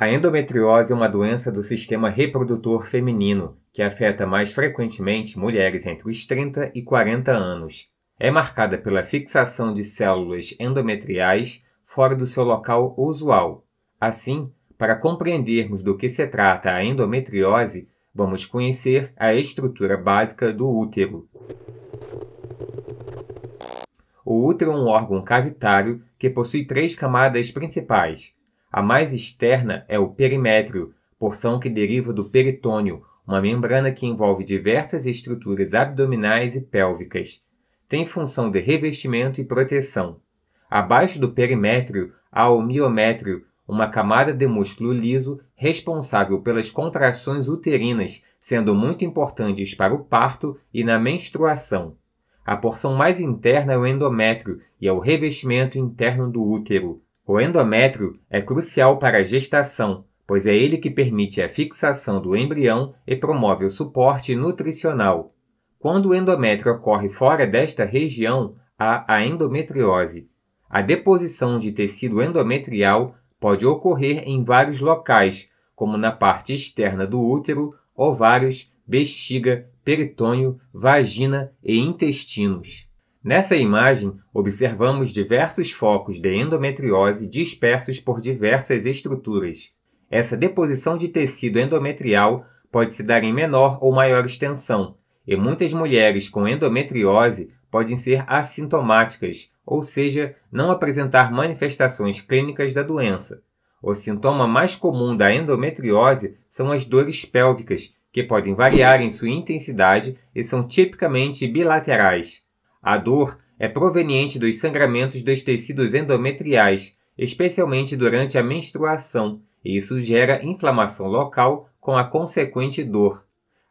A endometriose é uma doença do sistema reprodutor feminino, que afeta mais frequentemente mulheres entre os 30 e 40 anos. É marcada pela fixação de células endometriais fora do seu local usual. Assim, para compreendermos do que se trata a endometriose, vamos conhecer a estrutura básica do útero. O útero é um órgão cavitário que possui três camadas principais: a mais externa é o perimétrio, porção que deriva do peritônio, uma membrana que envolve diversas estruturas abdominais e pélvicas. Tem função de revestimento e proteção. Abaixo do perimétrio há o miométrio, uma camada de músculo liso responsável pelas contrações uterinas, sendo muito importantes para o parto e na menstruação. A porção mais interna é o endométrio e é o revestimento interno do útero. O endométrio é crucial para a gestação, pois é ele que permite a fixação do embrião e promove o suporte nutricional. Quando o endométrio ocorre fora desta região, há a endometriose. A deposição de tecido endometrial pode ocorrer em vários locais, como na parte externa do útero, ovários, bexiga, peritônio, vagina e intestinos. Nessa imagem, observamos diversos focos de endometriose dispersos por diversas estruturas. Essa deposição de tecido endometrial pode se dar em menor ou maior extensão, e muitas mulheres com endometriose podem ser assintomáticas, ou seja, não apresentar manifestações clínicas da doença. O sintoma mais comum da endometriose são as dores pélvicas, que podem variar em sua intensidade e são tipicamente bilaterais. A dor é proveniente dos sangramentos dos tecidos endometriais, especialmente durante a menstruação, e isso gera inflamação local com a consequente dor.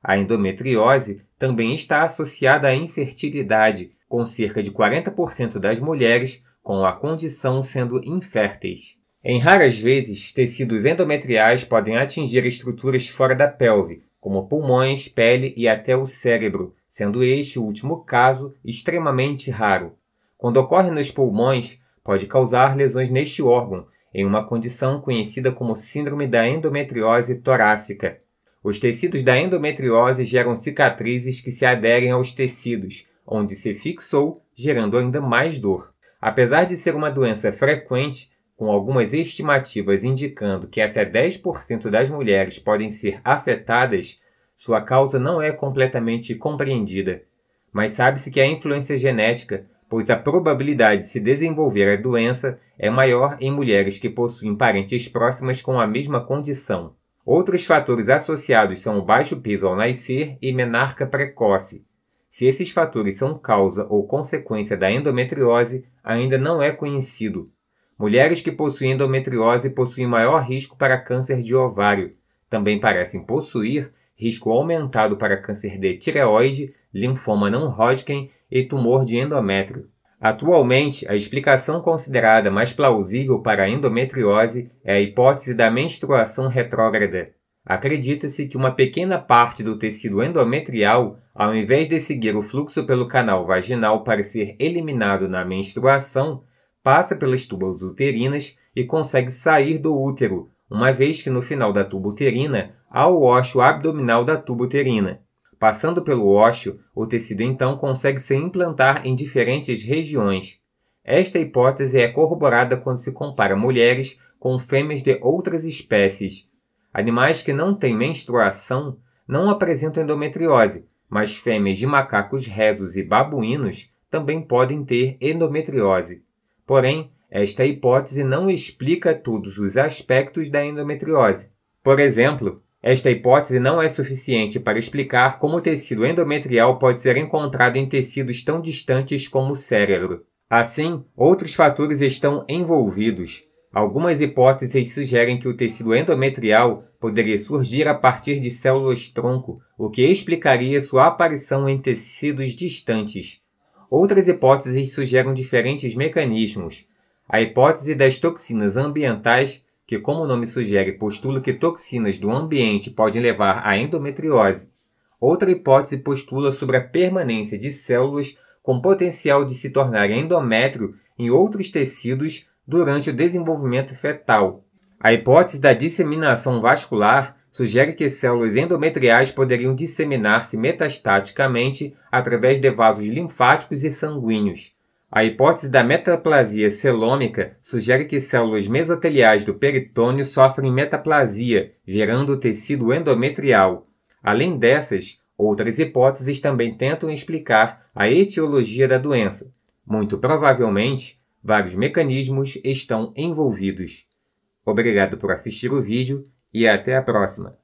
A endometriose também está associada à infertilidade, com cerca de 40% das mulheres com a condição sendo inférteis. Em raras vezes, tecidos endometriais podem atingir estruturas fora da pelve, como pulmões, pele e até o cérebro, sendo este o último caso extremamente raro. Quando ocorre nos pulmões, pode causar lesões neste órgão, em uma condição conhecida como síndrome da endometriose torácica. Os tecidos da endometriose geram cicatrizes que se aderem aos tecidos, onde se fixou, gerando ainda mais dor. Apesar de ser uma doença frequente, com algumas estimativas indicando que até 10% das mulheres podem ser afetadas, sua causa não é completamente compreendida, mas sabe-se que a influência genética, pois a probabilidade de se desenvolver a doença é maior em mulheres que possuem parentes próximas com a mesma condição. Outros fatores associados são o baixo peso ao nascer e menarca precoce. Se esses fatores são causa ou consequência da endometriose, ainda não é conhecido. Mulheres que possuem endometriose possuem maior risco para câncer de ovário. Também parecem possuir risco aumentado para câncer de tireoide, linfoma não Hodgkin e tumor de endométrio. Atualmente, a explicação considerada mais plausível para a endometriose é a hipótese da menstruação retrógrada. Acredita-se que uma pequena parte do tecido endometrial, ao invés de seguir o fluxo pelo canal vaginal para ser eliminado na menstruação, passa pelas tubas uterinas e consegue sair do útero, uma vez que no final da tuba uterina ao ósseo abdominal da uterina, Passando pelo ósseo, o tecido então consegue se implantar em diferentes regiões. Esta hipótese é corroborada quando se compara mulheres com fêmeas de outras espécies. Animais que não têm menstruação não apresentam endometriose, mas fêmeas de macacos rezos e babuínos também podem ter endometriose. Porém, esta hipótese não explica todos os aspectos da endometriose. Por exemplo, esta hipótese não é suficiente para explicar como o tecido endometrial pode ser encontrado em tecidos tão distantes como o cérebro. Assim, outros fatores estão envolvidos. Algumas hipóteses sugerem que o tecido endometrial poderia surgir a partir de células tronco, o que explicaria sua aparição em tecidos distantes. Outras hipóteses sugerem diferentes mecanismos. A hipótese das toxinas ambientais que, como o nome sugere, postula que toxinas do ambiente podem levar à endometriose. Outra hipótese postula sobre a permanência de células com potencial de se tornar endométrio em outros tecidos durante o desenvolvimento fetal. A hipótese da disseminação vascular sugere que células endometriais poderiam disseminar-se metastaticamente através de vasos linfáticos e sanguíneos. A hipótese da metaplasia celômica sugere que células mesoteliais do peritônio sofrem metaplasia, gerando o tecido endometrial. Além dessas, outras hipóteses também tentam explicar a etiologia da doença. Muito provavelmente, vários mecanismos estão envolvidos. Obrigado por assistir o vídeo e até a próxima!